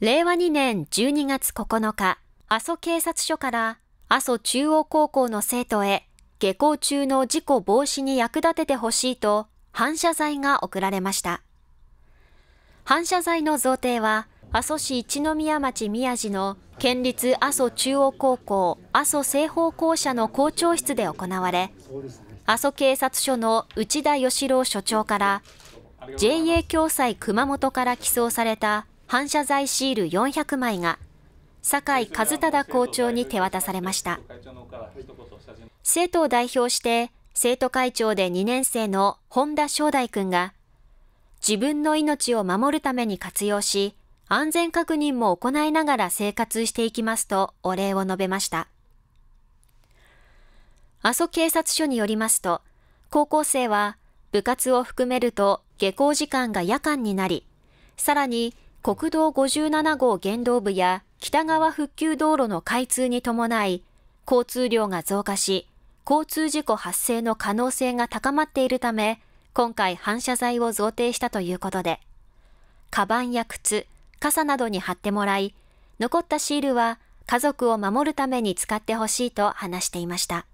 令和2年12月9日、阿蘇警察署から阿蘇中央高校の生徒へ下校中の事故防止に役立ててほしいと反射材が送られました。反射材の贈呈は、阿蘇市一宮町宮地の県立阿蘇中央高校阿蘇西方校舎の校長室で行われ、阿蘇警察署の内田義郎署長から、JA 共済熊本から寄贈された反射材シール400枚が酒井和忠校長に手渡されました生徒を代表して生徒会長で2年生の本田正大君が自分の命を守るために活用し安全確認も行いながら生活していきますとお礼を述べました阿蘇警察署によりますと高校生は部活を含めると下校時間が夜間になりさらに国道57号原動部や北側復旧道路の開通に伴い、交通量が増加し、交通事故発生の可能性が高まっているため、今回反射材を贈呈したということで、カバンや靴、傘などに貼ってもらい、残ったシールは家族を守るために使ってほしいと話していました。